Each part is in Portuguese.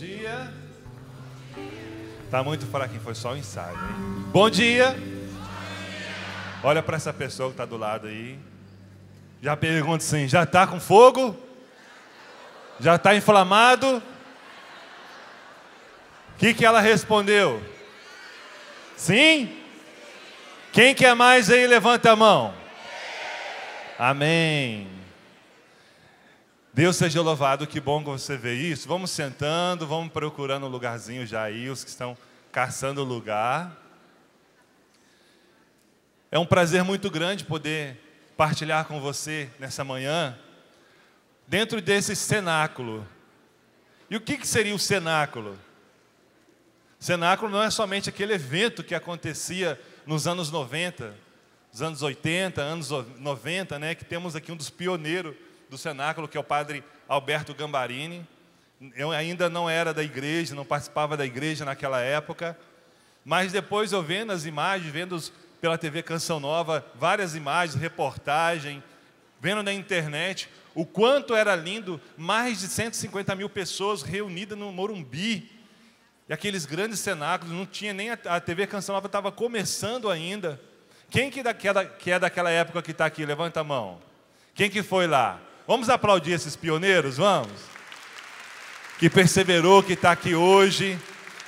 dia. Tá muito fraquinho, foi só o ensaio, hein? Bom dia. Olha para essa pessoa que está do lado aí. Já pergunta assim: já está com fogo? Já está inflamado? O que, que ela respondeu? Sim? Quem quer mais aí, levanta a mão. Amém. Deus seja louvado, que bom que você vê isso. Vamos sentando, vamos procurando um lugarzinho já aí, os que estão caçando lugar. É um prazer muito grande poder partilhar com você nessa manhã, dentro desse cenáculo. E o que, que seria o cenáculo? Cenáculo não é somente aquele evento que acontecia nos anos 90, nos anos 80, anos 90, né, que temos aqui um dos pioneiros do cenáculo, que é o padre Alberto Gambarini. Eu ainda não era da igreja, não participava da igreja naquela época, mas depois eu vendo as imagens, vendo pela TV Canção Nova, várias imagens, reportagem, vendo na internet o quanto era lindo, mais de 150 mil pessoas reunidas no Morumbi, e aqueles grandes cenáculos, não tinha nem a, a TV Canção Nova estava começando ainda. Quem que, daquela que, é, que é daquela época que está aqui? Levanta a mão. Quem que foi lá? Vamos aplaudir esses pioneiros, vamos? Que perseverou, que está aqui hoje,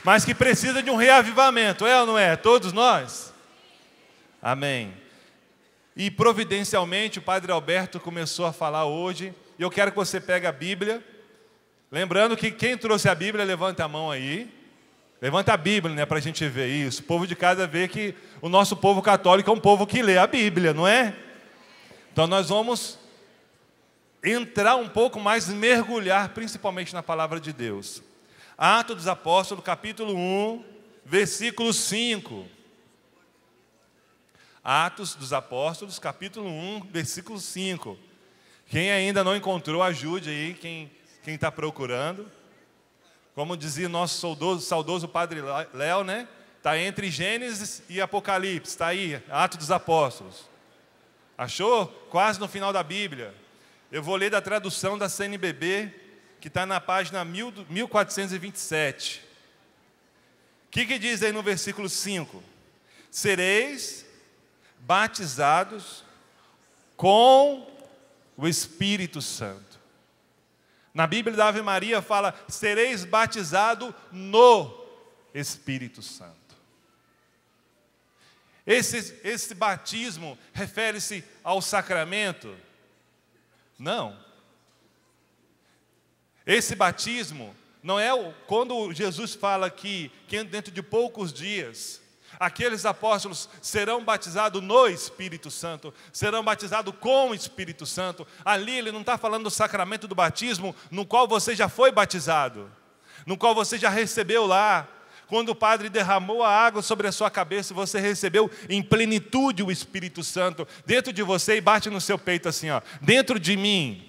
mas que precisa de um reavivamento, é ou não é? Todos nós? Amém. E providencialmente o Padre Alberto começou a falar hoje, e eu quero que você pegue a Bíblia. Lembrando que quem trouxe a Bíblia, levanta a mão aí. Levanta a Bíblia, né, para a gente ver isso. O povo de casa vê que o nosso povo católico é um povo que lê a Bíblia, não é? Então nós vamos entrar um pouco mais, mergulhar principalmente na palavra de Deus. Atos dos Apóstolos, capítulo 1, versículo 5. Atos dos Apóstolos, capítulo 1, versículo 5. Quem ainda não encontrou, ajude aí, quem está procurando. Como dizia nosso saudoso, saudoso padre Léo, né? Está entre Gênesis e Apocalipse, está aí, Atos dos Apóstolos. Achou? Quase no final da Bíblia. Eu vou ler da tradução da CNBB, que está na página 1427. O que, que diz aí no versículo 5? Sereis batizados com o Espírito Santo. Na Bíblia da Ave Maria fala: sereis batizado no Espírito Santo. Esse, esse batismo refere-se ao sacramento não. Esse batismo não é o, quando Jesus fala que, que dentro de poucos dias aqueles apóstolos serão batizados no Espírito Santo, serão batizados com o Espírito Santo. Ali ele não está falando do sacramento do batismo, no qual você já foi batizado, no qual você já recebeu lá quando o Padre derramou a água sobre a sua cabeça, você recebeu em plenitude o Espírito Santo dentro de você e bate no seu peito assim, ó, dentro de mim.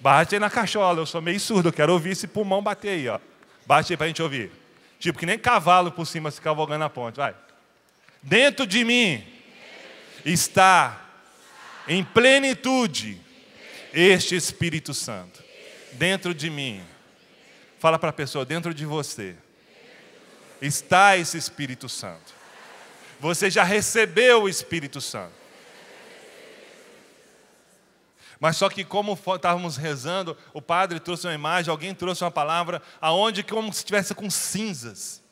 Bate aí na cachola, eu sou meio surdo, quero ouvir esse pulmão bater aí, ó. Bate aí para a gente ouvir. Tipo que nem cavalo por cima se cavalgando na ponte, vai. Dentro de mim está em plenitude este Espírito Santo. Dentro de mim. Fala para a pessoa, dentro de você está esse Espírito Santo. Você já recebeu o Espírito Santo. Mas só que como estávamos rezando, o padre trouxe uma imagem, alguém trouxe uma palavra, aonde como se estivesse com cinzas.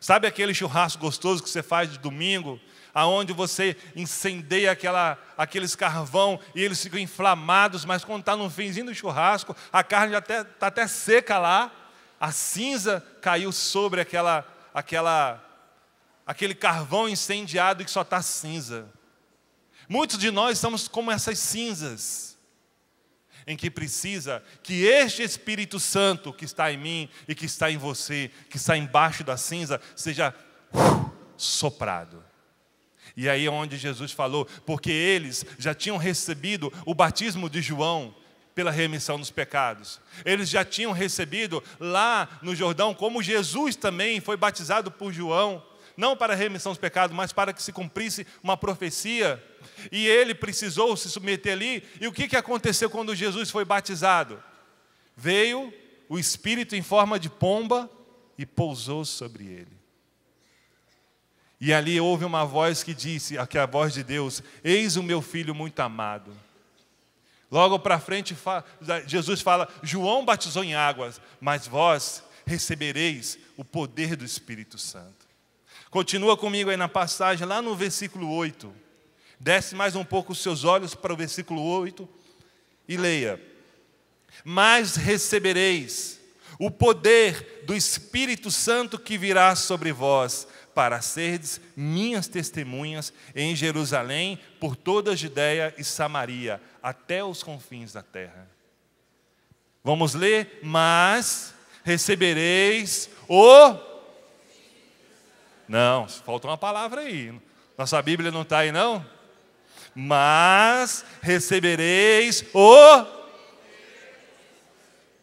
Sabe aquele churrasco gostoso que você faz de domingo, aonde você incendeia aquela, aqueles carvão e eles ficam inflamados, mas quando está no finzinho do churrasco, a carne já está até, tá até seca lá a cinza caiu sobre aquela, aquela, aquele carvão incendiado que só está cinza. Muitos de nós estamos como essas cinzas, em que precisa que este Espírito Santo que está em mim e que está em você, que está embaixo da cinza, seja uh, soprado. E aí é onde Jesus falou, porque eles já tinham recebido o batismo de João, pela remissão dos pecados. Eles já tinham recebido lá no Jordão, como Jesus também foi batizado por João, não para a remissão dos pecados, mas para que se cumprisse uma profecia. E ele precisou se submeter ali. E o que, que aconteceu quando Jesus foi batizado? Veio o Espírito em forma de pomba e pousou sobre ele. E ali houve uma voz que disse, aqui a voz de Deus: Eis o meu filho muito amado Logo para frente, Jesus fala: João batizou em águas, mas vós recebereis o poder do Espírito Santo. Continua comigo aí na passagem, lá no versículo 8. Desce mais um pouco os seus olhos para o versículo 8 e leia: Mas recebereis o poder do Espírito Santo que virá sobre vós, para serdes minhas testemunhas em Jerusalém, por toda a Judéia e Samaria, até os confins da terra. Vamos ler, mas recebereis o. Não, falta uma palavra aí. Nossa Bíblia não está aí, não? Mas recebereis o.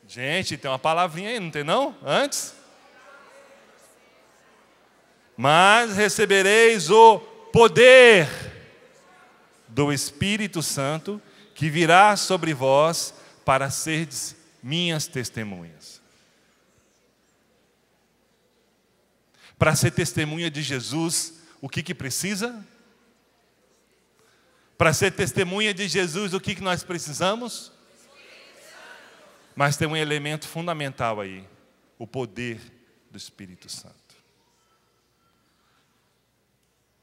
Gente, tem uma palavrinha aí, não tem não? Antes? mas recebereis o poder do Espírito Santo que virá sobre vós para serdes minhas testemunhas. Para ser testemunha de Jesus, o que, que precisa? Para ser testemunha de Jesus, o que, que nós precisamos? Mas tem um elemento fundamental aí: o poder do Espírito Santo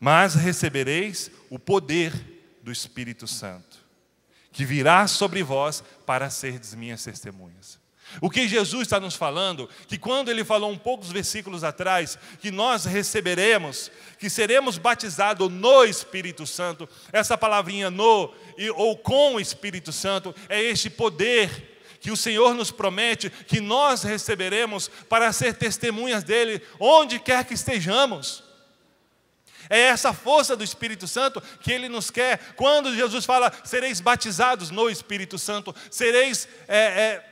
mas recebereis o poder do Espírito Santo, que virá sobre vós para serdes minhas testemunhas. O que Jesus está nos falando, que quando ele falou um poucos versículos atrás, que nós receberemos, que seremos batizados no Espírito Santo, essa palavrinha no e, ou com o Espírito Santo é este poder que o Senhor nos promete que nós receberemos para ser testemunhas dele onde quer que estejamos. É essa força do Espírito Santo que ele nos quer. Quando Jesus fala, sereis batizados no Espírito Santo, sereis é, é,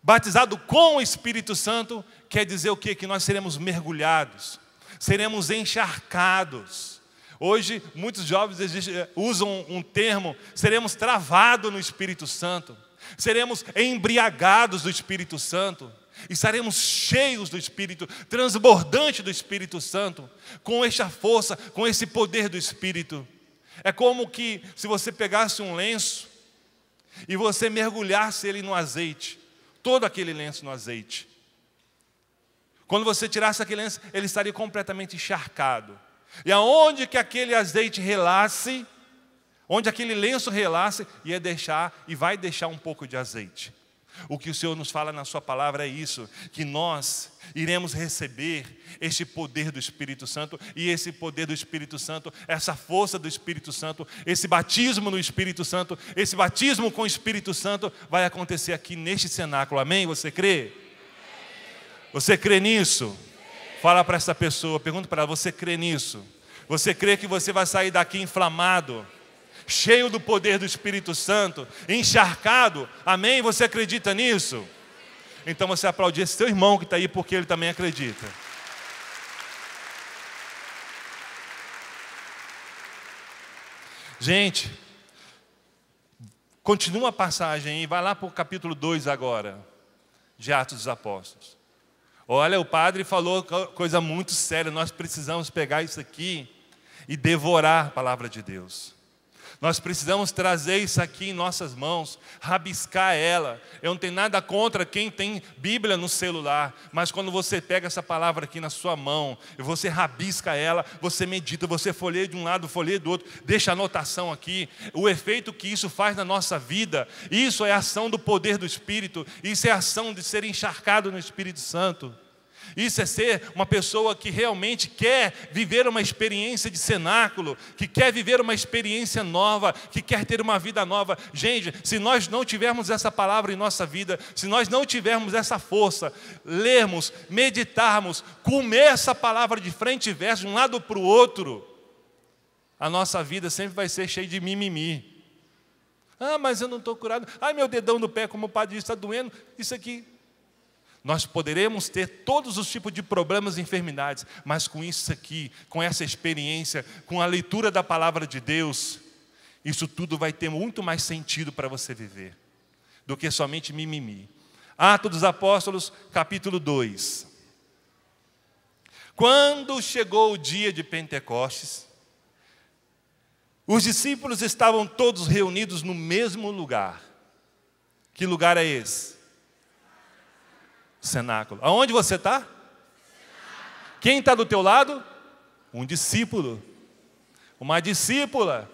batizado com o Espírito Santo, quer dizer o quê? Que nós seremos mergulhados, seremos encharcados. Hoje, muitos jovens é, usam um termo, seremos travados no Espírito Santo, seremos embriagados do Espírito Santo estaremos cheios do Espírito, transbordante do Espírito Santo, com esta força, com esse poder do Espírito. É como que se você pegasse um lenço e você mergulhasse ele no azeite, todo aquele lenço no azeite. Quando você tirasse aquele lenço, ele estaria completamente encharcado. E aonde que aquele azeite relasse, onde aquele lenço relasse, ia deixar e vai deixar um pouco de azeite. O que o Senhor nos fala na Sua palavra é isso: que nós iremos receber este poder do Espírito Santo, e esse poder do Espírito Santo, essa força do Espírito Santo, esse batismo no Espírito Santo, esse batismo com o Espírito Santo vai acontecer aqui neste cenáculo. Amém? Você crê? Você crê nisso? Fala para essa pessoa, pergunta para ela: você crê nisso? Você crê que você vai sair daqui inflamado? cheio do poder do Espírito Santo, encharcado. Amém? Você acredita nisso? Então você aplaudir esse seu irmão que está aí, porque ele também acredita. Gente, continua a passagem e vai lá para o capítulo 2 agora, de Atos dos Apóstolos. Olha, o padre falou coisa muito séria, nós precisamos pegar isso aqui e devorar a palavra de Deus. Nós precisamos trazer isso aqui em nossas mãos, rabiscar ela. Eu não tenho nada contra quem tem Bíblia no celular, mas quando você pega essa palavra aqui na sua mão, e você rabisca ela, você medita, você folheia de um lado, folheia do outro, deixa anotação aqui, o efeito que isso faz na nossa vida, isso é ação do poder do Espírito, isso é ação de ser encharcado no Espírito Santo. Isso é ser uma pessoa que realmente quer viver uma experiência de cenáculo, que quer viver uma experiência nova, que quer ter uma vida nova. Gente, se nós não tivermos essa palavra em nossa vida, se nós não tivermos essa força, lermos, meditarmos, comer essa palavra de frente e verso, de um lado para o outro, a nossa vida sempre vai ser cheia de mimimi. Ah, mas eu não estou curado. Ai, meu dedão do pé, como o padre está doendo. Isso aqui nós poderemos ter todos os tipos de problemas e enfermidades, mas com isso aqui, com essa experiência, com a leitura da palavra de Deus, isso tudo vai ter muito mais sentido para você viver do que somente mimimi. Atos dos Apóstolos, capítulo 2. Quando chegou o dia de Pentecostes, os discípulos estavam todos reunidos no mesmo lugar. Que lugar é esse? cenáculo. Aonde você está? Quem está do teu lado? Um discípulo. Uma discípula.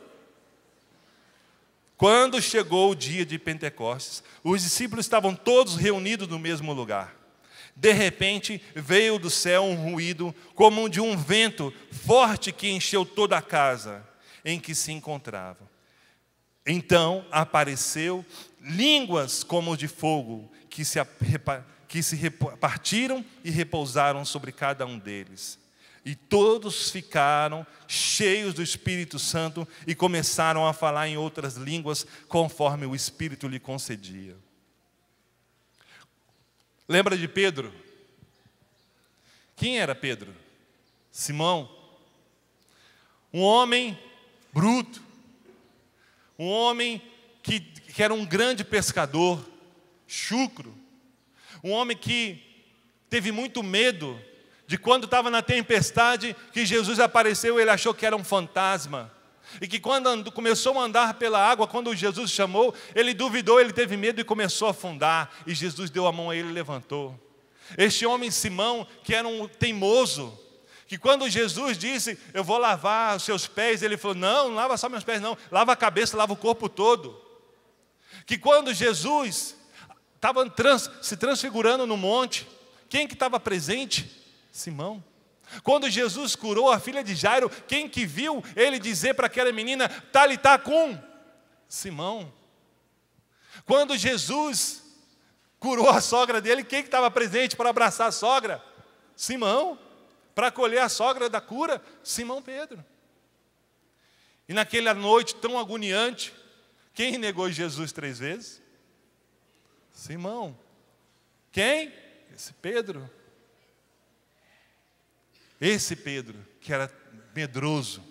Quando chegou o dia de Pentecostes, os discípulos estavam todos reunidos no mesmo lugar. De repente veio do céu um ruído, como de um vento forte que encheu toda a casa em que se encontravam. Então apareceu línguas como de fogo que se, que se partiram e repousaram sobre cada um deles. E todos ficaram cheios do Espírito Santo e começaram a falar em outras línguas conforme o Espírito lhe concedia. Lembra de Pedro? Quem era Pedro? Simão. Um homem bruto. Um homem que, que era um grande pescador, chucro um homem que teve muito medo de quando estava na tempestade que Jesus apareceu, ele achou que era um fantasma. E que quando andou, começou a andar pela água, quando Jesus chamou, ele duvidou, ele teve medo e começou a afundar. E Jesus deu a mão a ele e levantou. Este homem Simão, que era um teimoso, que quando Jesus disse, Eu vou lavar os seus pés, ele falou: Não, não lava só meus pés, não, lava a cabeça, lava o corpo todo. Que quando Jesus Estavam trans, se transfigurando no monte. Quem que estava presente? Simão. Quando Jesus curou a filha de Jairo, quem que viu ele dizer para aquela menina, Talitá cum? Simão. Quando Jesus curou a sogra dele, quem que estava presente para abraçar a sogra? Simão. Para acolher a sogra da cura? Simão Pedro. E naquela noite tão agoniante, quem negou Jesus três vezes? Simão. Quem? Esse Pedro. Esse Pedro que era medroso,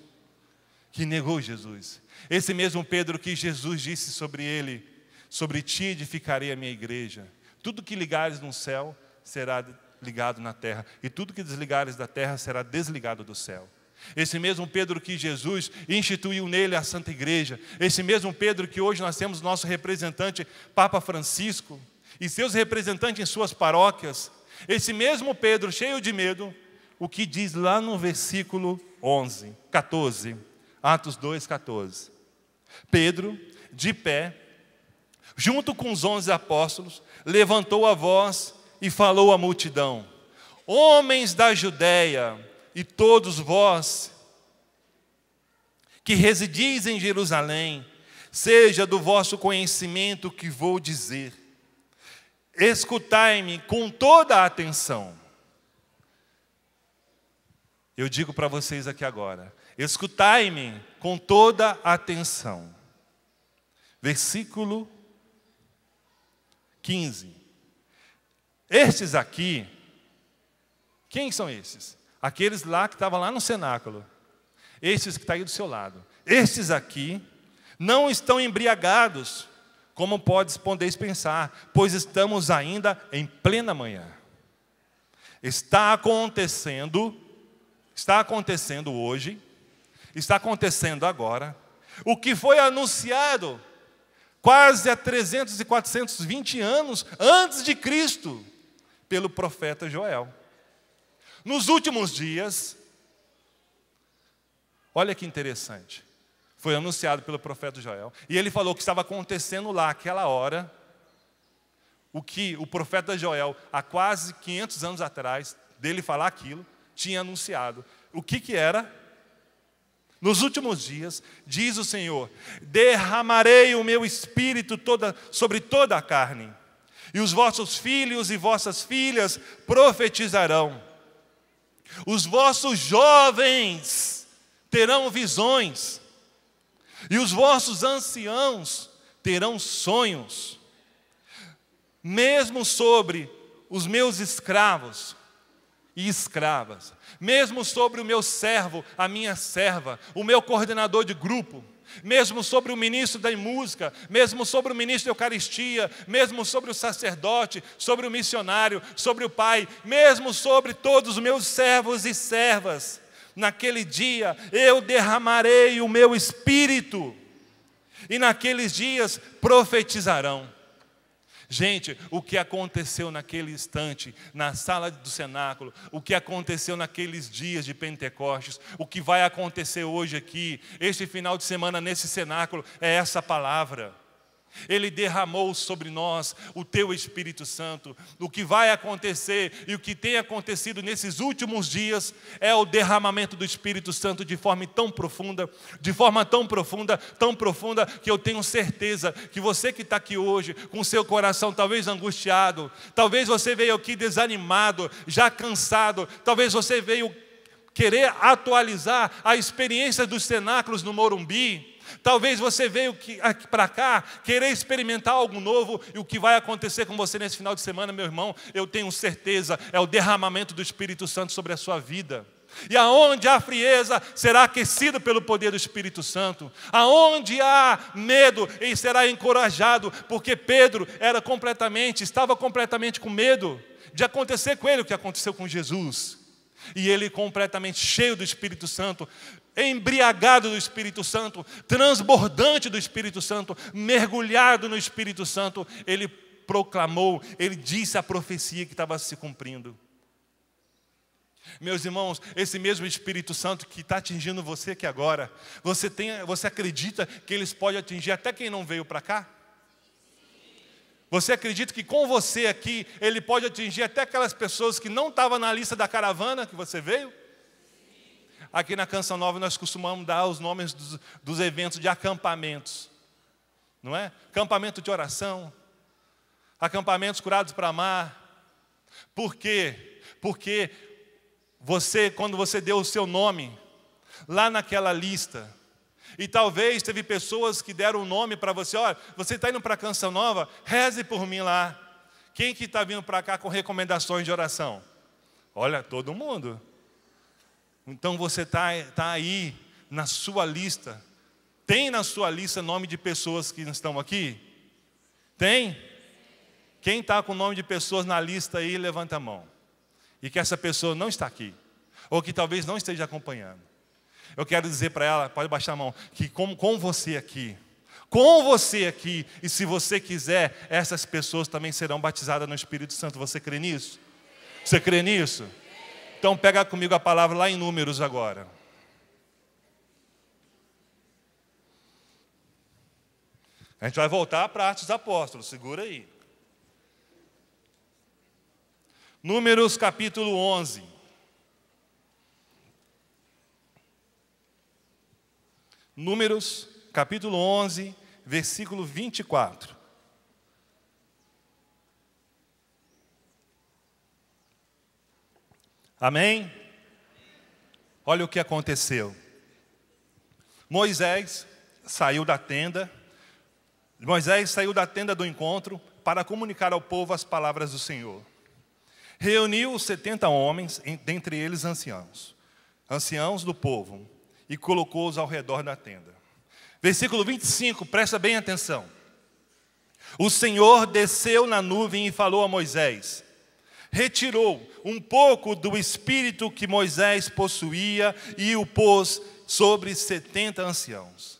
que negou Jesus. Esse mesmo Pedro que Jesus disse sobre ele: Sobre ti edificarei a minha igreja. Tudo que ligares no céu será ligado na terra, e tudo que desligares da terra será desligado do céu. Esse mesmo Pedro que Jesus instituiu nele a Santa Igreja, esse mesmo Pedro que hoje nós temos nosso representante Papa Francisco e seus representantes em suas paróquias, esse mesmo Pedro cheio de medo, o que diz lá no versículo 11, 14, Atos 2, 14. Pedro, de pé, junto com os onze apóstolos, levantou a voz e falou à multidão: Homens da Judéia, e todos vós que residis em Jerusalém, seja do vosso conhecimento o que vou dizer. Escutai-me com toda a atenção. Eu digo para vocês aqui agora: escutai-me com toda a atenção. Versículo 15. Estes aqui, quem são esses? Aqueles lá que estavam lá no cenáculo, esses que estão tá aí do seu lado, esses aqui não estão embriagados, como podes, podeis pensar, pois estamos ainda em plena manhã. Está acontecendo, está acontecendo hoje, está acontecendo agora, o que foi anunciado quase há 300 e 420 anos antes de Cristo pelo profeta Joel. Nos últimos dias, olha que interessante, foi anunciado pelo profeta Joel, e ele falou que estava acontecendo lá, aquela hora, o que o profeta Joel, há quase 500 anos atrás, dele falar aquilo, tinha anunciado. O que, que era? Nos últimos dias, diz o Senhor: derramarei o meu espírito toda, sobre toda a carne, e os vossos filhos e vossas filhas profetizarão, os vossos jovens terão visões, e os vossos anciãos terão sonhos. Mesmo sobre os meus escravos e escravas, mesmo sobre o meu servo, a minha serva, o meu coordenador de grupo, mesmo sobre o ministro da música, mesmo sobre o ministro da Eucaristia, mesmo sobre o sacerdote, sobre o missionário, sobre o pai, mesmo sobre todos os meus servos e servas. Naquele dia eu derramarei o meu espírito, e naqueles dias profetizarão. Gente, o que aconteceu naquele instante, na sala do cenáculo, o que aconteceu naqueles dias de Pentecostes, o que vai acontecer hoje aqui, este final de semana nesse cenáculo, é essa palavra. Ele derramou sobre nós o teu Espírito Santo. O que vai acontecer e o que tem acontecido nesses últimos dias é o derramamento do Espírito Santo de forma tão profunda, de forma tão profunda, tão profunda, que eu tenho certeza que você que está aqui hoje, com seu coração talvez angustiado, talvez você veio aqui desanimado, já cansado, talvez você veio querer atualizar a experiência dos cenáculos no Morumbi Talvez você veio para cá querer experimentar algo novo e o que vai acontecer com você nesse final de semana, meu irmão, eu tenho certeza, é o derramamento do Espírito Santo sobre a sua vida. E aonde há frieza, será aquecido pelo poder do Espírito Santo. Aonde há medo, ele será encorajado, porque Pedro era completamente, estava completamente com medo de acontecer com ele o que aconteceu com Jesus. E ele completamente cheio do Espírito Santo, embriagado do Espírito Santo, transbordante do Espírito Santo, mergulhado no Espírito Santo, ele proclamou, ele disse a profecia que estava se cumprindo. Meus irmãos, esse mesmo Espírito Santo que está atingindo você aqui agora, você, tem, você acredita que eles podem atingir até quem não veio para cá? Você acredita que com você aqui, ele pode atingir até aquelas pessoas que não estavam na lista da caravana que você veio? Aqui na Canção Nova nós costumamos dar os nomes dos, dos eventos de acampamentos, não é? Acampamento de oração, acampamentos curados para amar. Por quê? Porque você, quando você deu o seu nome lá naquela lista, e talvez teve pessoas que deram o um nome para você, olha, você está indo para a Canção Nova, reze por mim lá. Quem que está vindo para cá com recomendações de oração? Olha, todo mundo. Então você está tá aí na sua lista. Tem na sua lista nome de pessoas que estão aqui? Tem? Quem está com o nome de pessoas na lista aí, levanta a mão. E que essa pessoa não está aqui. Ou que talvez não esteja acompanhando. Eu quero dizer para ela, pode baixar a mão, que com, com você aqui, com você aqui, e se você quiser, essas pessoas também serão batizadas no Espírito Santo. Você crê nisso? Você crê nisso? Então pega comigo a palavra lá em Números agora. A gente vai voltar para Atos Apóstolos, segura aí. Números capítulo 11. Números capítulo 11, versículo 24. Amém? Olha o que aconteceu. Moisés saiu da tenda. Moisés saiu da tenda do encontro para comunicar ao povo as palavras do Senhor. Reuniu os setenta homens, dentre eles anciãos, anciãos do povo, e colocou-os ao redor da tenda. Versículo 25, presta bem atenção. O Senhor desceu na nuvem e falou a Moisés: retirou um pouco do espírito que Moisés possuía e o pôs sobre setenta anciãos.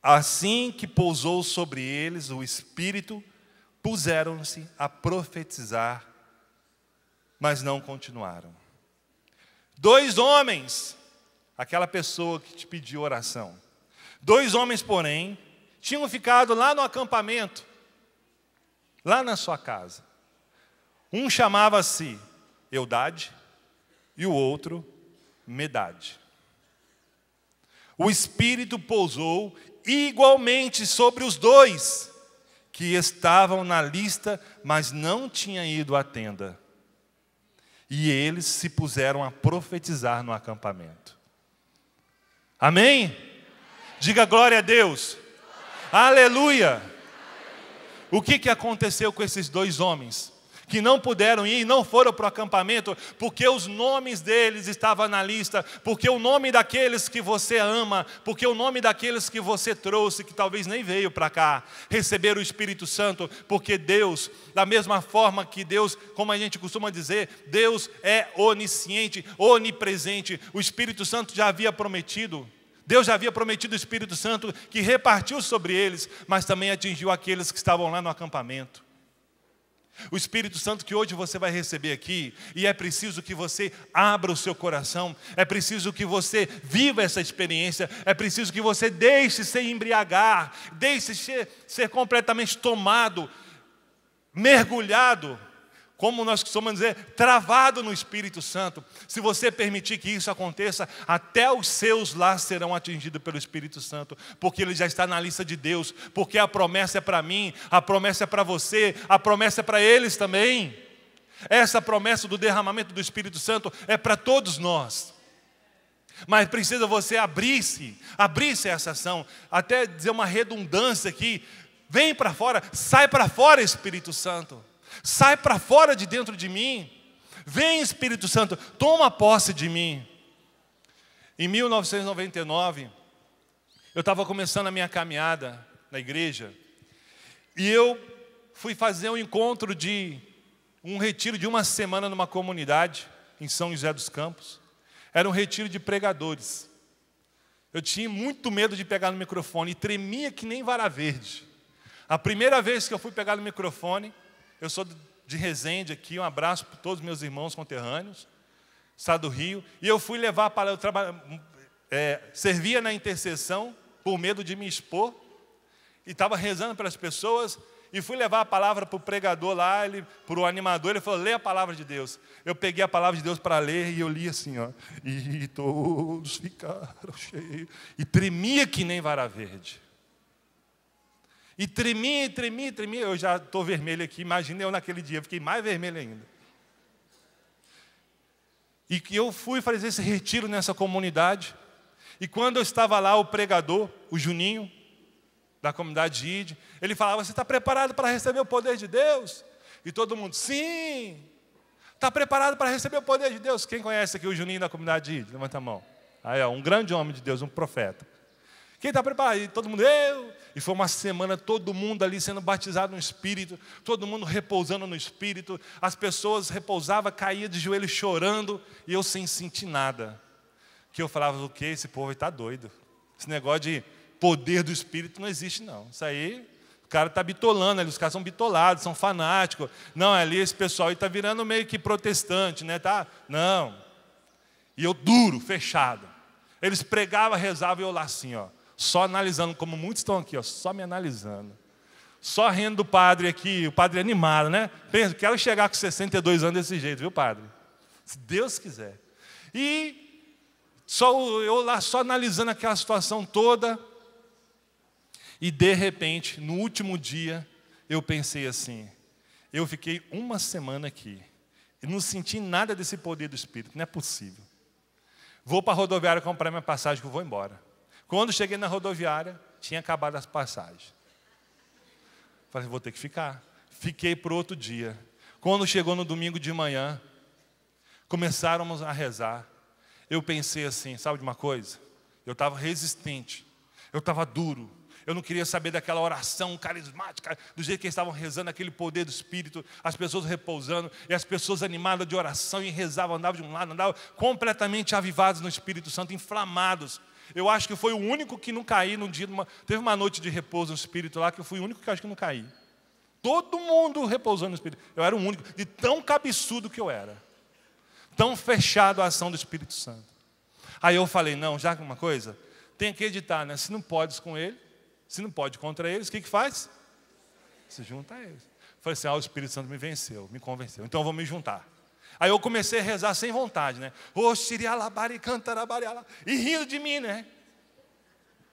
Assim que pousou sobre eles o espírito, puseram-se a profetizar, mas não continuaram. Dois homens, aquela pessoa que te pediu oração, dois homens, porém, tinham ficado lá no acampamento, lá na sua casa. Um chamava-se Eudade e o outro Medade. O Espírito pousou igualmente sobre os dois que estavam na lista, mas não tinham ido à tenda. E eles se puseram a profetizar no acampamento. Amém? Diga glória a Deus. Aleluia. Aleluia. O que, que aconteceu com esses dois homens? que não puderam ir não foram para o acampamento, porque os nomes deles estavam na lista, porque o nome daqueles que você ama, porque o nome daqueles que você trouxe, que talvez nem veio para cá, receber o Espírito Santo, porque Deus, da mesma forma que Deus, como a gente costuma dizer, Deus é onisciente, onipresente, o Espírito Santo já havia prometido. Deus já havia prometido o Espírito Santo que repartiu sobre eles, mas também atingiu aqueles que estavam lá no acampamento. O Espírito Santo que hoje você vai receber aqui, e é preciso que você abra o seu coração, é preciso que você viva essa experiência, é preciso que você deixe se embriagar, deixe ser, ser completamente tomado, mergulhado como nós costumamos dizer, travado no Espírito Santo. Se você permitir que isso aconteça, até os seus lá serão atingidos pelo Espírito Santo, porque ele já está na lista de Deus, porque a promessa é para mim, a promessa é para você, a promessa é para eles também. Essa promessa do derramamento do Espírito Santo é para todos nós. Mas precisa você abrir-se, abrir-se essa ação, até dizer uma redundância aqui, vem para fora, sai para fora, Espírito Santo. Sai para fora de dentro de mim. Vem, Espírito Santo, toma posse de mim. Em 1999, eu estava começando a minha caminhada na igreja e eu fui fazer um encontro de um retiro de uma semana numa comunidade em São José dos Campos. Era um retiro de pregadores. Eu tinha muito medo de pegar no microfone e tremia que nem vara verde. A primeira vez que eu fui pegar no microfone, eu sou de Resende aqui, um abraço para todos os meus irmãos conterrâneos, estado do Rio. E eu fui levar para. Eu traba, é, servia na intercessão, por medo de me expor, e estava rezando para as pessoas. E fui levar a palavra para o pregador lá, ele, para o animador, ele falou: lê a palavra de Deus. Eu peguei a palavra de Deus para ler e eu li assim, ó. E todos ficaram cheios. E tremia que nem vara verde. E tremi, tremi, tremi. Eu já estou vermelho aqui, imagina eu naquele dia, fiquei mais vermelho ainda. E que eu fui fazer esse retiro nessa comunidade. E quando eu estava lá, o pregador, o Juninho, da comunidade ID, ele falava: Você está preparado para receber o poder de Deus? E todo mundo, sim! Está preparado para receber o poder de Deus? Quem conhece aqui o Juninho da comunidade ID? Levanta a mão. Aí, ó, um grande homem de Deus, um profeta. Quem está preparado? E todo mundo, eu! E foi uma semana todo mundo ali sendo batizado no Espírito, todo mundo repousando no Espírito. As pessoas repousavam, caía de joelho chorando e eu sem sentir nada. Que eu falava o que esse povo está doido. Esse negócio de poder do Espírito não existe não. Isso aí o cara está bitolando, ali, os caras são bitolados, são fanáticos. Não, ali esse pessoal está virando meio que protestante, né? Tá? Não. E eu duro, fechado. Eles pregavam, rezavam e eu lá assim, ó só analisando, como muitos estão aqui, ó, só me analisando. Só rindo do padre aqui, o padre animado, né? Quero chegar com 62 anos desse jeito, viu, padre? Se Deus quiser. E só eu lá só analisando aquela situação toda. E de repente, no último dia, eu pensei assim: eu fiquei uma semana aqui e não senti nada desse poder do Espírito, não é possível. Vou para a rodoviária comprar minha passagem que eu vou embora. Quando cheguei na rodoviária, tinha acabado as passagens. Falei, vou ter que ficar. Fiquei para outro dia. Quando chegou no domingo de manhã, começáramos a rezar. Eu pensei assim, sabe de uma coisa? Eu estava resistente, eu estava duro, eu não queria saber daquela oração carismática, do jeito que eles estavam rezando, aquele poder do Espírito, as pessoas repousando, e as pessoas animadas de oração, e rezavam, andavam de um lado, andavam completamente avivados no Espírito Santo, inflamados eu acho que foi o único que não caí no dia. Teve uma noite de repouso no espírito lá que eu fui o único que acho que não caí. Todo mundo repousando no espírito. Eu era o único, de tão cabeçudo que eu era. Tão fechado à ação do Espírito Santo. Aí eu falei: não, já que é uma coisa, tem que editar, né? Se não podes com ele, se não pode contra eles, o que, que faz? Se junta a eles. Falei assim: ah, o Espírito Santo me venceu, me convenceu. Então eu vou me juntar. Aí eu comecei a rezar sem vontade, né? Oxirialabari cantarabariala. E rindo de mim, né?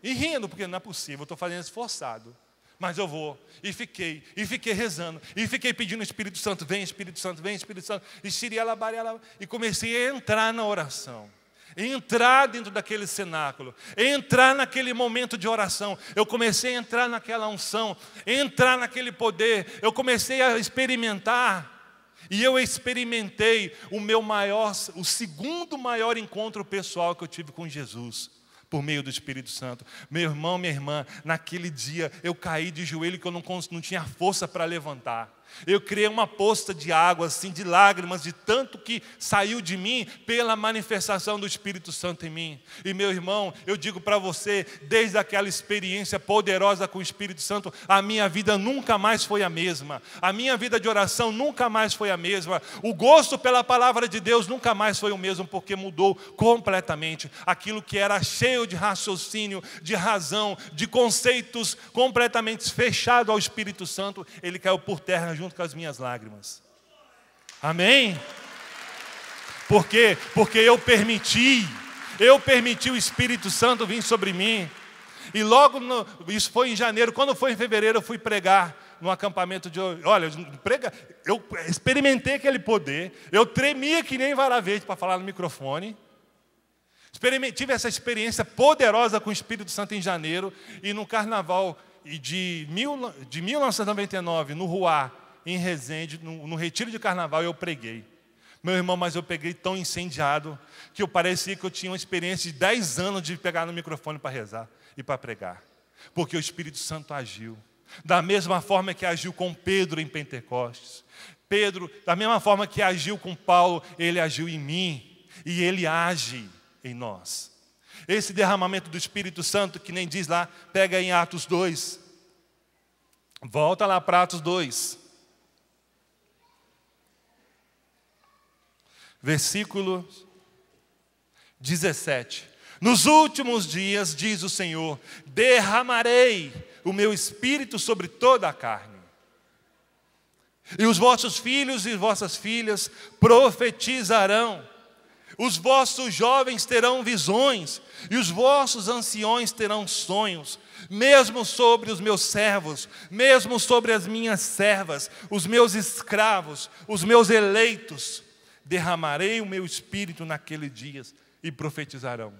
E rindo, porque não é possível, eu estou fazendo esforçado. Mas eu vou. E fiquei, e fiquei rezando, e fiquei pedindo o Espírito Santo, vem Espírito Santo, vem Espírito Santo. E xirialabariala. E comecei a entrar na oração entrar dentro daquele cenáculo, entrar naquele momento de oração. Eu comecei a entrar naquela unção, entrar naquele poder. Eu comecei a experimentar e eu experimentei o meu maior, o segundo maior encontro pessoal que eu tive com Jesus por meio do Espírito Santo. Meu irmão, minha irmã, naquele dia eu caí de joelho que eu não, não tinha força para levantar. Eu criei uma poça de água, assim, de lágrimas, de tanto que saiu de mim pela manifestação do Espírito Santo em mim. E meu irmão, eu digo para você, desde aquela experiência poderosa com o Espírito Santo, a minha vida nunca mais foi a mesma. A minha vida de oração nunca mais foi a mesma. O gosto pela palavra de Deus nunca mais foi o mesmo, porque mudou completamente. Aquilo que era cheio de raciocínio, de razão, de conceitos completamente fechado ao Espírito Santo, ele caiu por terra junto com as minhas lágrimas. Amém? Por quê? Porque eu permiti, eu permiti o Espírito Santo vir sobre mim. E logo, no, isso foi em janeiro, quando foi em fevereiro, eu fui pregar no acampamento de. Olha, prega, eu experimentei aquele poder, eu tremia que nem vara verde para falar no microfone. Tive essa experiência poderosa com o Espírito Santo em janeiro, e no carnaval de, mil, de 1999, no Ruá, em Resende, no, no retiro de carnaval, eu preguei. Meu irmão, mas eu peguei tão incendiado que eu parecia que eu tinha uma experiência de 10 anos de pegar no microfone para rezar e para pregar. Porque o Espírito Santo agiu. Da mesma forma que agiu com Pedro em Pentecostes. Pedro, da mesma forma que agiu com Paulo, ele agiu em mim e ele age em nós. Esse derramamento do Espírito Santo, que nem diz lá, pega em Atos 2. Volta lá para Atos 2. versículo 17. Nos últimos dias, diz o Senhor, derramarei o meu espírito sobre toda a carne. E os vossos filhos e vossas filhas profetizarão, os vossos jovens terão visões, e os vossos anciões terão sonhos, mesmo sobre os meus servos, mesmo sobre as minhas servas, os meus escravos, os meus eleitos, derramarei o meu espírito naqueles dias e profetizarão.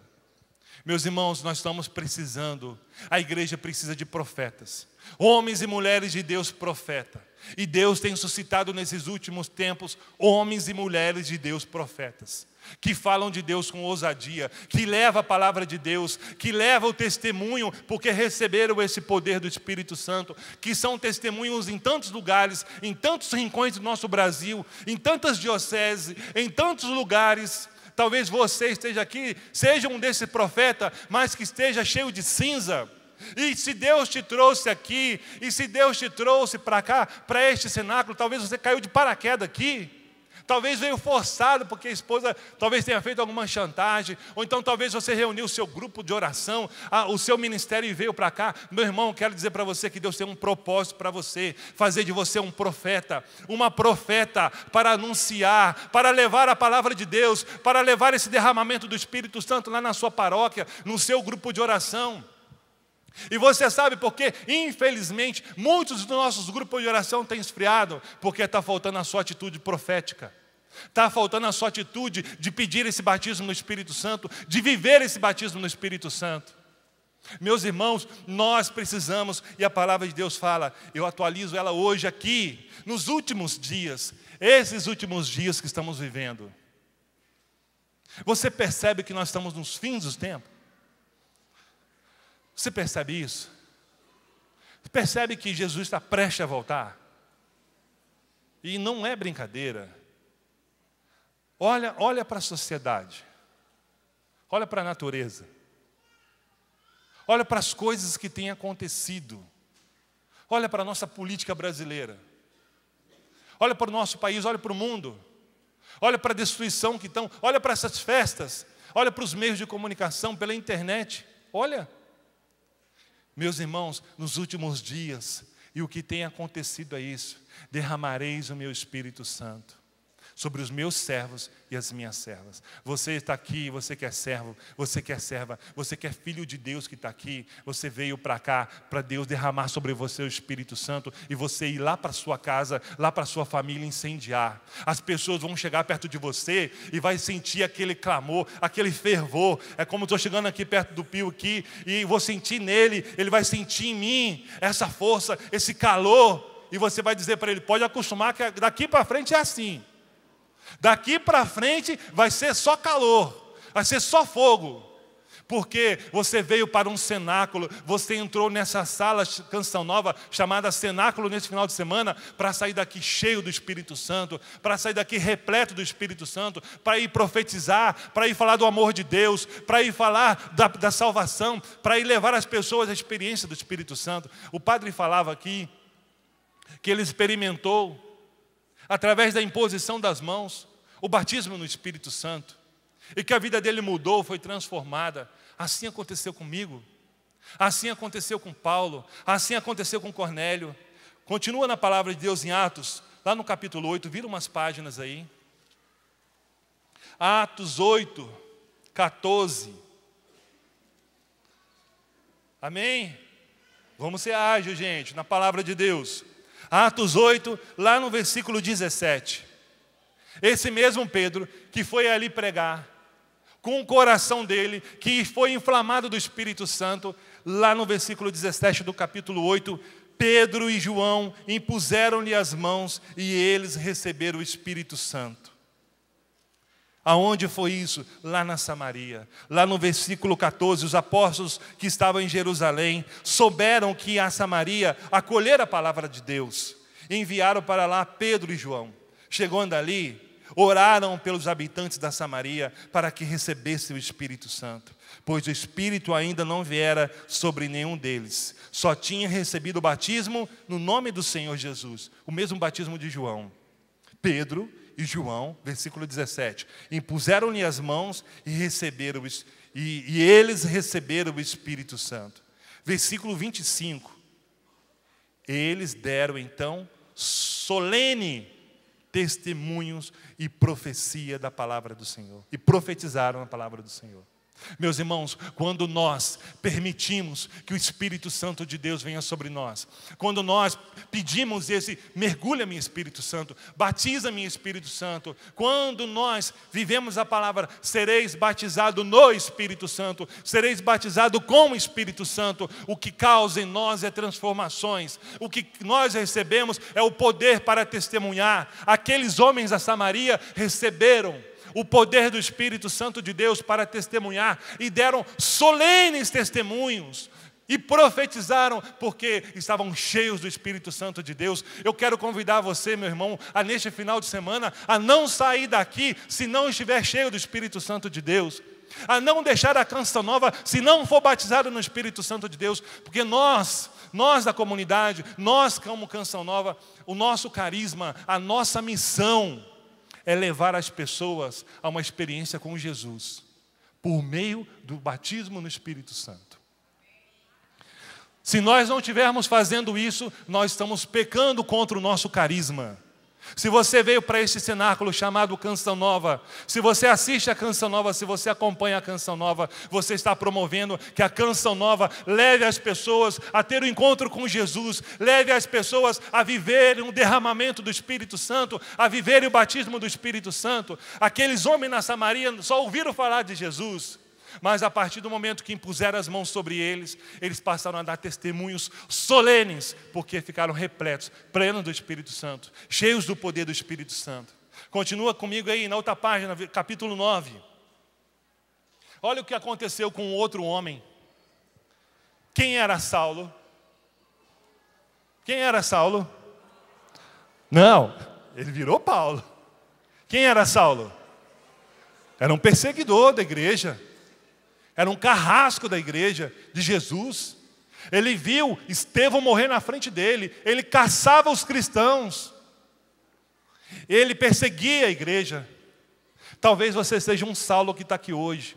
Meus irmãos, nós estamos precisando, a igreja precisa de profetas, homens e mulheres de Deus profeta. E Deus tem suscitado nesses últimos tempos homens e mulheres de Deus profetas que falam de Deus com ousadia, que leva a palavra de Deus, que leva o testemunho, porque receberam esse poder do Espírito Santo, que são testemunhos em tantos lugares, em tantos rincões do nosso Brasil, em tantas dioceses, em tantos lugares. Talvez você esteja aqui, seja um desse profeta, mas que esteja cheio de cinza. E se Deus te trouxe aqui, e se Deus te trouxe para cá, para este cenáculo, talvez você caiu de paraquedas aqui Talvez veio forçado, porque a esposa talvez tenha feito alguma chantagem, ou então talvez você reuniu o seu grupo de oração, a, o seu ministério e veio para cá. Meu irmão, quero dizer para você que Deus tem um propósito para você, fazer de você um profeta, uma profeta para anunciar, para levar a palavra de Deus, para levar esse derramamento do Espírito Santo lá na sua paróquia, no seu grupo de oração. E você sabe por quê? Infelizmente, muitos dos nossos grupos de oração têm esfriado, porque está faltando a sua atitude profética. Está faltando a sua atitude de pedir esse batismo no Espírito Santo, de viver esse batismo no Espírito Santo. Meus irmãos, nós precisamos, e a palavra de Deus fala, eu atualizo ela hoje aqui, nos últimos dias, esses últimos dias que estamos vivendo. Você percebe que nós estamos nos fins dos tempos? Você percebe isso? percebe que Jesus está prestes a voltar? E não é brincadeira. Olha, olha para a sociedade. Olha para a natureza. Olha para as coisas que têm acontecido. Olha para a nossa política brasileira. Olha para o nosso país, olha para o mundo. Olha para a destruição que estão, olha para essas festas, olha para os meios de comunicação, pela internet. Olha, meus irmãos, nos últimos dias, e o que tem acontecido é isso: derramareis o meu Espírito Santo sobre os meus servos e as minhas servas. Você está aqui, você quer é servo, você quer é serva, você quer é filho de Deus que está aqui, você veio para cá para Deus derramar sobre você o Espírito Santo e você ir lá para sua casa, lá para sua família incendiar. As pessoas vão chegar perto de você e vai sentir aquele clamor, aquele fervor. É como estou chegando aqui perto do Pio aqui e vou sentir nele, ele vai sentir em mim essa força, esse calor. E você vai dizer para ele: pode acostumar que daqui para frente é assim. Daqui para frente vai ser só calor, vai ser só fogo. Porque você veio para um cenáculo, você entrou nessa sala canção nova chamada cenáculo nesse final de semana para sair daqui cheio do Espírito Santo, para sair daqui repleto do Espírito Santo, para ir profetizar, para ir falar do amor de Deus, para ir falar da, da salvação, para ir levar as pessoas à experiência do Espírito Santo. O padre falava aqui que ele experimentou através da imposição das mãos, o batismo no Espírito Santo, e que a vida dele mudou, foi transformada. Assim aconteceu comigo, assim aconteceu com Paulo, assim aconteceu com Cornélio. Continua na palavra de Deus em Atos, lá no capítulo 8, vira umas páginas aí. Atos 8, 14. Amém? Vamos ser ágeis, gente, na palavra de Deus. Atos 8, lá no versículo 17. Esse mesmo Pedro que foi ali pregar, com o coração dele, que foi inflamado do Espírito Santo, lá no versículo 17 do capítulo 8, Pedro e João impuseram-lhe as mãos e eles receberam o Espírito Santo. Aonde foi isso? Lá na Samaria. Lá no versículo 14, os apóstolos que estavam em Jerusalém souberam que a Samaria acolhera a palavra de Deus. Enviaram para lá Pedro e João. Chegando ali, oraram pelos habitantes da Samaria para que recebessem o Espírito Santo, pois o Espírito ainda não viera sobre nenhum deles. Só tinha recebido o batismo no nome do Senhor Jesus, o mesmo batismo de João. Pedro e João, versículo 17. Impuseram-lhe as mãos e receberam e, e eles receberam o Espírito Santo. Versículo 25. Eles deram então solene testemunhos e profecia da palavra do Senhor. E profetizaram a palavra do Senhor. Meus irmãos, quando nós permitimos que o Espírito Santo de Deus venha sobre nós, quando nós pedimos esse mergulha-me Espírito Santo, batiza-me Espírito Santo, quando nós vivemos a palavra sereis batizado no Espírito Santo, sereis batizado com o Espírito Santo, o que causa em nós é transformações, o que nós recebemos é o poder para testemunhar. Aqueles homens da Samaria receberam o poder do Espírito Santo de Deus para testemunhar e deram solenes testemunhos e profetizaram porque estavam cheios do Espírito Santo de Deus. Eu quero convidar você, meu irmão, a neste final de semana a não sair daqui se não estiver cheio do Espírito Santo de Deus. A não deixar a canção nova se não for batizado no Espírito Santo de Deus, porque nós, nós da comunidade, nós como canção nova, o nosso carisma, a nossa missão, é levar as pessoas a uma experiência com Jesus, por meio do batismo no Espírito Santo. Se nós não estivermos fazendo isso, nós estamos pecando contra o nosso carisma. Se você veio para este cenáculo chamado Canção Nova, se você assiste a Canção Nova, se você acompanha a Canção Nova, você está promovendo que a Canção Nova leve as pessoas a ter o um encontro com Jesus, leve as pessoas a viverem um derramamento do Espírito Santo, a viverem o batismo do Espírito Santo. Aqueles homens na Samaria só ouviram falar de Jesus, mas a partir do momento que impuseram as mãos sobre eles, eles passaram a dar testemunhos solenes, porque ficaram repletos, plenos do Espírito Santo, cheios do poder do Espírito Santo. Continua comigo aí na outra página, capítulo 9. Olha o que aconteceu com outro homem. Quem era Saulo? Quem era Saulo? Não, ele virou Paulo. Quem era Saulo? Era um perseguidor da igreja. Era um carrasco da igreja de Jesus. Ele viu Estevão morrer na frente dele, ele caçava os cristãos, ele perseguia a igreja. Talvez você seja um Saulo que está aqui hoje.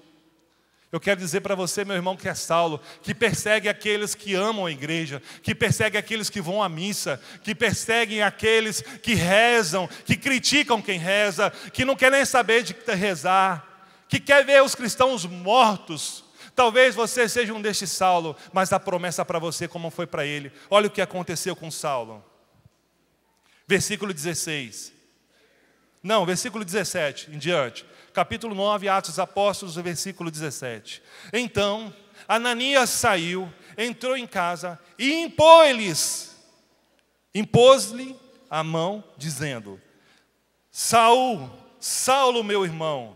Eu quero dizer para você, meu irmão, que é Saulo, que persegue aqueles que amam a igreja, que persegue aqueles que vão à missa, que perseguem aqueles que rezam, que criticam quem reza, que não querem saber de rezar que quer ver os cristãos mortos. Talvez você seja um deste Saulo, mas a promessa para você, como foi para ele. Olha o que aconteceu com Saulo. Versículo 16. Não, versículo 17 em diante. Capítulo 9, Atos dos Apóstolos, versículo 17. Então, Ananias saiu, entrou em casa e impôs-lhes, impôs-lhe a mão, dizendo: Saul, Saulo, meu irmão,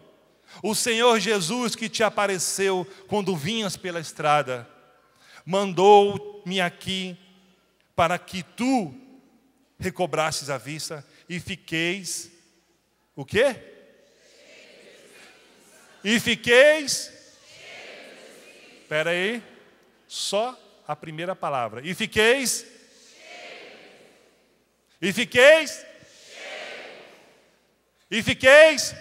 o Senhor Jesus que te apareceu quando vinhas pela estrada, mandou-me aqui para que tu recobrasses a vista e fiqueis o quê? E fiqueis Espera aí. Só a primeira palavra. E fiqueis E fiqueis E fiqueis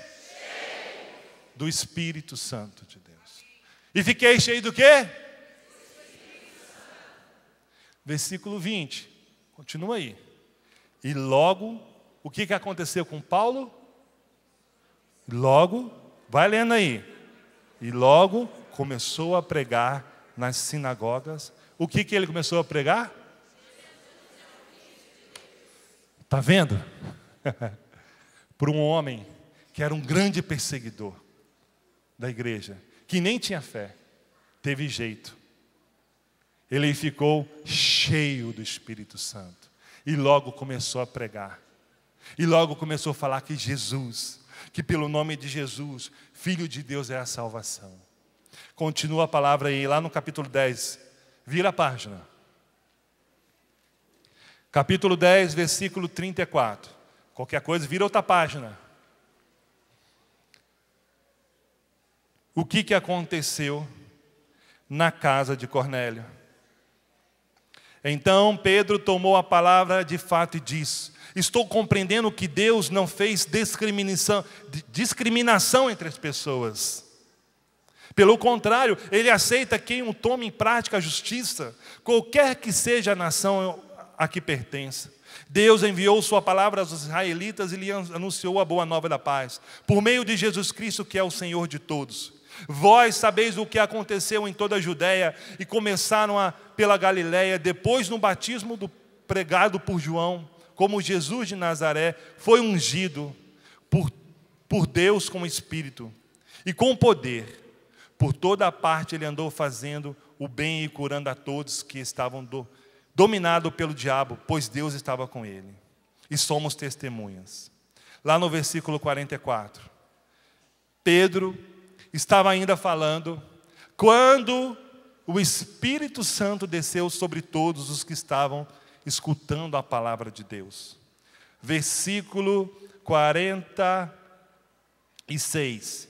do Espírito Santo de Deus. E fiquei cheio do quê? Versículo 20. Continua aí. E logo, o que, que aconteceu com Paulo? Logo, vai lendo aí. E logo começou a pregar nas sinagogas. O que, que ele começou a pregar? Está vendo? Para um homem que era um grande perseguidor da igreja, que nem tinha fé, teve jeito. Ele ficou cheio do Espírito Santo e logo começou a pregar. E logo começou a falar que Jesus, que pelo nome de Jesus, Filho de Deus é a salvação. Continua a palavra aí, lá no capítulo 10, vira a página. Capítulo 10, versículo 34. Qualquer coisa, vira outra página. o que, que aconteceu na casa de Cornélio. Então Pedro tomou a palavra de fato e disse: Estou compreendendo que Deus não fez discriminação, discriminação entre as pessoas. Pelo contrário, ele aceita quem o toma em prática a justiça, qualquer que seja a nação a que pertença. Deus enviou sua palavra aos israelitas e lhe anunciou a boa nova da paz, por meio de Jesus Cristo, que é o Senhor de todos. Vós sabeis o que aconteceu em toda a Judéia e começaram a, pela Galiléia, depois no batismo do, pregado por João, como Jesus de Nazaré foi ungido por, por Deus com o Espírito e com poder. Por toda a parte ele andou fazendo o bem e curando a todos que estavam do, dominados pelo diabo, pois Deus estava com ele. E somos testemunhas. Lá no versículo 44, Pedro estava ainda falando, quando o Espírito Santo desceu sobre todos os que estavam escutando a palavra de Deus. Versículo 46.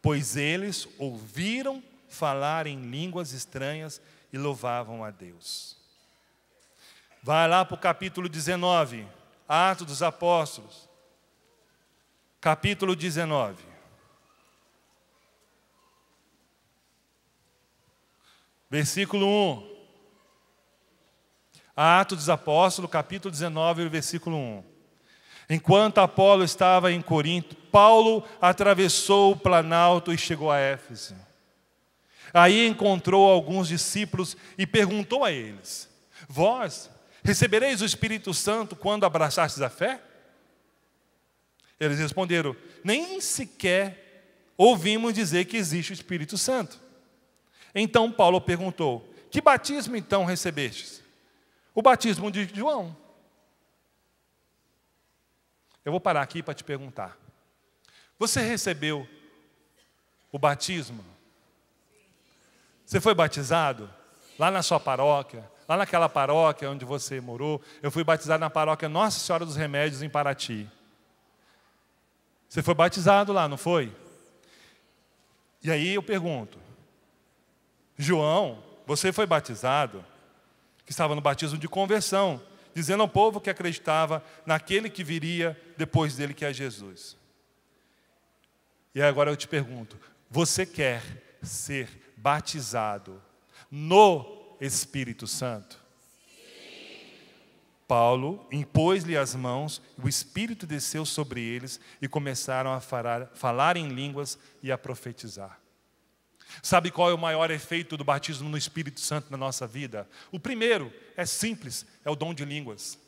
Pois eles ouviram falar em línguas estranhas e louvavam a Deus. Vai lá para o capítulo 19, Atos dos Apóstolos, capítulo 19. Versículo 1. Atos dos Apóstolos, capítulo 19, versículo 1. Enquanto Apolo estava em Corinto, Paulo atravessou o Planalto e chegou a Éfeso. Aí encontrou alguns discípulos e perguntou a eles: Vós recebereis o Espírito Santo quando abraçastes a fé? Eles responderam: Nem sequer ouvimos dizer que existe o Espírito Santo. Então Paulo perguntou: Que batismo então recebestes? O batismo de João. Eu vou parar aqui para te perguntar. Você recebeu o batismo? Você foi batizado? Lá na sua paróquia, lá naquela paróquia onde você morou, eu fui batizado na paróquia Nossa Senhora dos Remédios, em Paraty. Você foi batizado lá, não foi? E aí eu pergunto: João, você foi batizado, que estava no batismo de conversão, dizendo ao povo que acreditava naquele que viria depois dele, que é Jesus. E agora eu te pergunto: você quer ser batizado no Espírito Santo? Sim. Paulo impôs-lhe as mãos, o Espírito desceu sobre eles e começaram a falar, falar em línguas e a profetizar. Sabe qual é o maior efeito do batismo no Espírito Santo na nossa vida? O primeiro é simples, é o dom de línguas.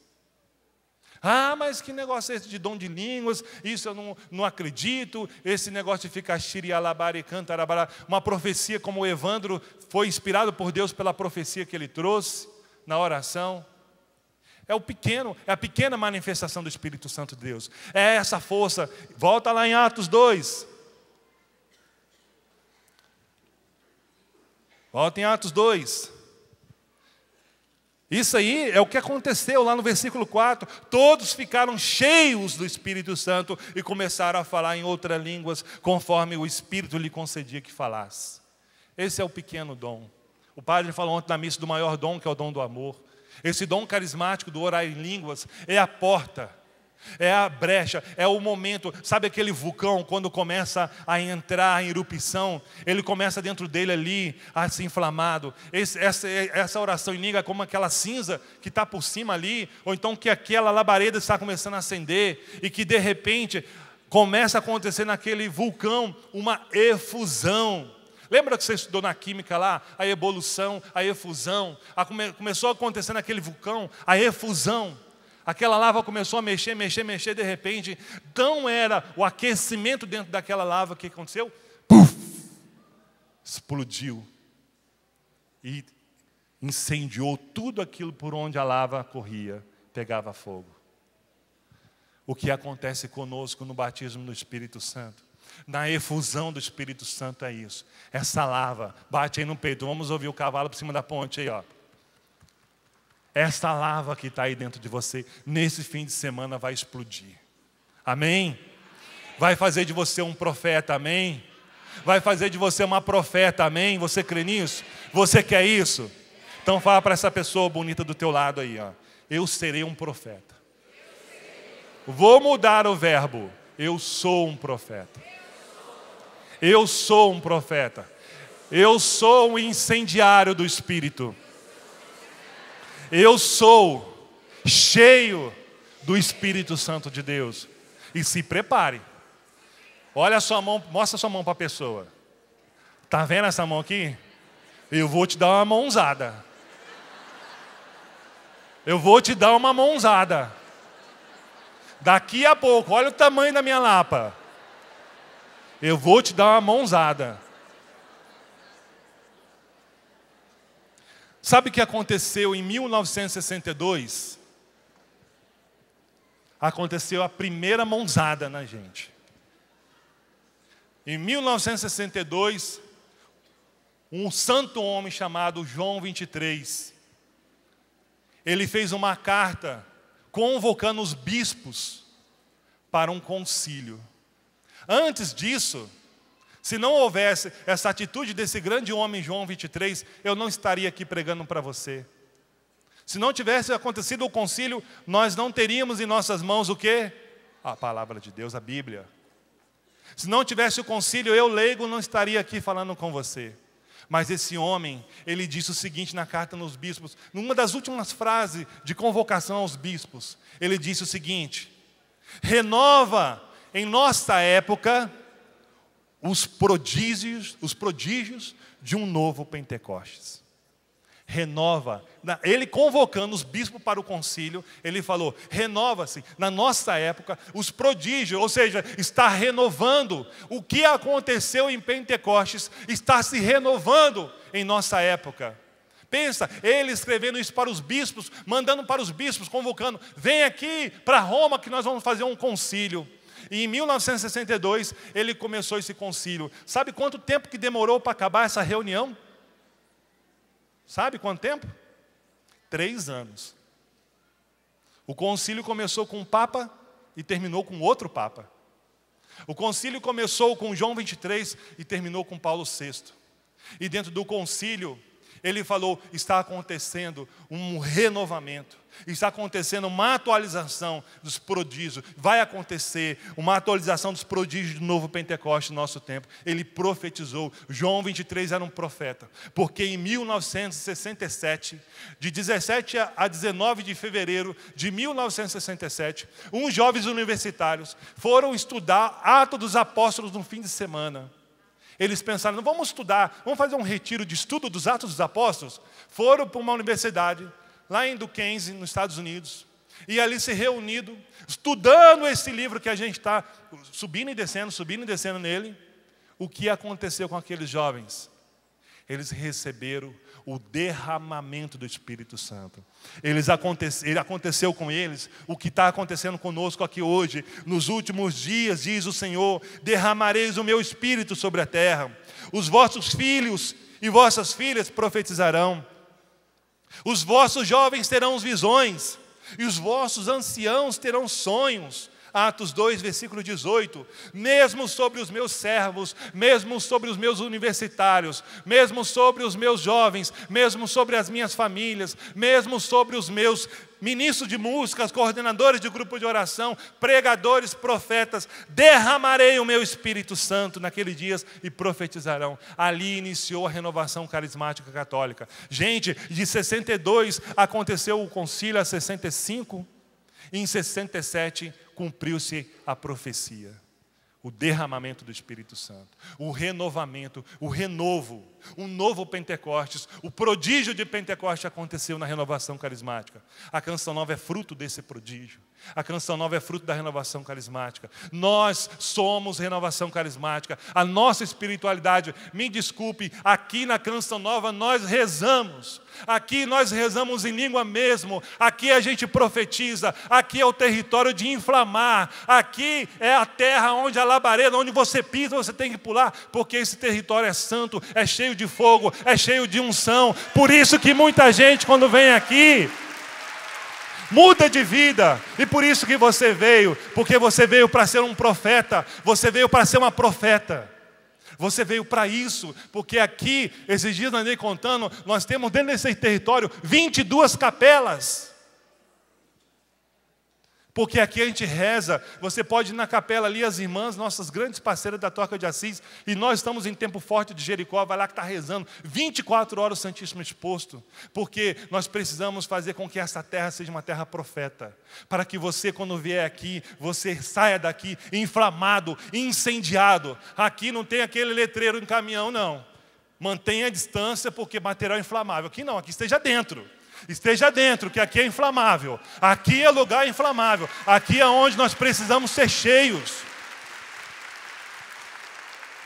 Ah, mas que negócio é esse de dom de línguas? Isso eu não, não acredito. Esse negócio de ficar xirialabara e cantarabara. Uma profecia como o Evandro foi inspirado por Deus pela profecia que ele trouxe na oração. É o pequeno, é a pequena manifestação do Espírito Santo de Deus. É essa força. Volta lá em Atos 2. Volta em Atos 2. Isso aí é o que aconteceu lá no versículo 4. Todos ficaram cheios do Espírito Santo e começaram a falar em outras línguas, conforme o Espírito lhe concedia que falasse. Esse é o pequeno dom. O padre falou ontem na missa do maior dom, que é o dom do amor. Esse dom carismático do orar em línguas é a porta é a brecha, é o momento. Sabe aquele vulcão quando começa a entrar em erupção? Ele começa dentro dele ali a se inflamado. Esse, essa, essa oração em língua é como aquela cinza que está por cima ali, ou então que aquela labareda está começando a acender e que de repente começa a acontecer naquele vulcão uma efusão. Lembra que você estudou na química lá? A evolução, a efusão. A come, começou a acontecer naquele vulcão a efusão. Aquela lava começou a mexer, mexer, mexer, de repente, tão era o aquecimento dentro daquela lava que aconteceu, puff, explodiu e incendiou tudo aquilo por onde a lava corria, pegava fogo. O que acontece conosco no batismo do Espírito Santo? Na efusão do Espírito Santo é isso. Essa lava bate aí no peito. Vamos ouvir o cavalo por cima da ponte aí, ó. Esta lava que está aí dentro de você, nesse fim de semana vai explodir. Amém? Vai fazer de você um profeta, amém? Vai fazer de você uma profeta, amém? Você crê nisso? Você quer isso? Então fala para essa pessoa bonita do teu lado aí, ó. Eu serei um profeta. Vou mudar o verbo. Eu sou um profeta. Eu sou um profeta. Eu sou um incendiário do Espírito. Eu sou cheio do Espírito Santo de Deus. E se prepare. Olha a sua mão, mostra a sua mão para a pessoa. Tá vendo essa mão aqui? Eu vou te dar uma mãozada. Eu vou te dar uma mãozada. Daqui a pouco, olha o tamanho da minha lapa. Eu vou te dar uma mãozada. Sabe o que aconteceu em 1962? Aconteceu a primeira mãozada na gente. Em 1962, um santo homem chamado João 23, ele fez uma carta convocando os bispos para um concílio. Antes disso, se não houvesse essa atitude desse grande homem, João 23, eu não estaria aqui pregando para você. Se não tivesse acontecido o concílio, nós não teríamos em nossas mãos o quê? A palavra de Deus, a Bíblia. Se não tivesse o concílio, eu leigo não estaria aqui falando com você. Mas esse homem, ele disse o seguinte na carta nos bispos, numa das últimas frases de convocação aos bispos, ele disse o seguinte: renova em nossa época os prodígios, os prodígios de um novo Pentecostes. Renova. Ele convocando os bispos para o concílio, ele falou: renova-se na nossa época os prodígios, ou seja, está renovando. O que aconteceu em Pentecostes está se renovando em nossa época. Pensa, ele escrevendo isso para os bispos, mandando para os bispos, convocando: vem aqui para Roma que nós vamos fazer um concílio. E em 1962 ele começou esse concílio. Sabe quanto tempo que demorou para acabar essa reunião? Sabe quanto tempo? Três anos. O concílio começou com um papa e terminou com outro papa. O concílio começou com João 23 e terminou com Paulo VI. E dentro do concílio ele falou: está acontecendo um renovamento, está acontecendo uma atualização dos prodígios, vai acontecer uma atualização dos prodígios do novo Pentecoste no nosso tempo. Ele profetizou. João 23 era um profeta, porque em 1967, de 17 a 19 de fevereiro de 1967, uns jovens universitários foram estudar Atos dos Apóstolos no fim de semana. Eles pensaram, não vamos estudar, vamos fazer um retiro de estudo dos Atos dos Apóstolos. Foram para uma universidade, lá em Duquesne, nos Estados Unidos, e ali se reunido, estudando esse livro que a gente está subindo e descendo, subindo e descendo nele. O que aconteceu com aqueles jovens? Eles receberam o derramamento do Espírito Santo. Eles aconte, ele aconteceu com eles o que está acontecendo conosco aqui hoje. Nos últimos dias, diz o Senhor, derramareis o meu Espírito sobre a terra. Os vossos filhos e vossas filhas profetizarão. Os vossos jovens terão visões, e os vossos anciãos terão sonhos. Atos 2, versículo 18. Mesmo sobre os meus servos, mesmo sobre os meus universitários, mesmo sobre os meus jovens, mesmo sobre as minhas famílias, mesmo sobre os meus ministros de músicas, coordenadores de grupo de oração, pregadores, profetas, derramarei o meu Espírito Santo naqueles dias e profetizarão. Ali iniciou a renovação carismática católica. Gente, de 62 aconteceu o concílio a 65, em 67 cumpriu-se a profecia. O derramamento do Espírito Santo, o renovamento, o renovo, um novo Pentecostes, o prodígio de Pentecostes aconteceu na renovação carismática. A canção nova é fruto desse prodígio. A canção nova é fruto da renovação carismática. Nós somos renovação carismática. A nossa espiritualidade, me desculpe, aqui na canção nova nós rezamos. Aqui nós rezamos em língua mesmo. Aqui a gente profetiza. Aqui é o território de inflamar. Aqui é a terra onde a labareda, onde você pisa, você tem que pular, porque esse território é santo, é cheio de fogo, é cheio de unção. Por isso que muita gente quando vem aqui Muda de vida. E por isso que você veio, porque você veio para ser um profeta, você veio para ser uma profeta. Você veio para isso, porque aqui, esses dias nós nem contando, nós temos dentro desse território 22 capelas. Porque aqui a gente reza, você pode ir na capela ali, as irmãs, nossas grandes parceiras da Toca de Assis, e nós estamos em tempo forte de Jericó, vai lá que está rezando, 24 horas o Santíssimo exposto, porque nós precisamos fazer com que essa terra seja uma terra profeta, para que você, quando vier aqui, você saia daqui inflamado, incendiado. Aqui não tem aquele letreiro em caminhão, não. Mantenha a distância, porque material inflamável. Aqui não, aqui esteja dentro. Esteja dentro, que aqui é inflamável. Aqui é lugar inflamável. Aqui é onde nós precisamos ser cheios.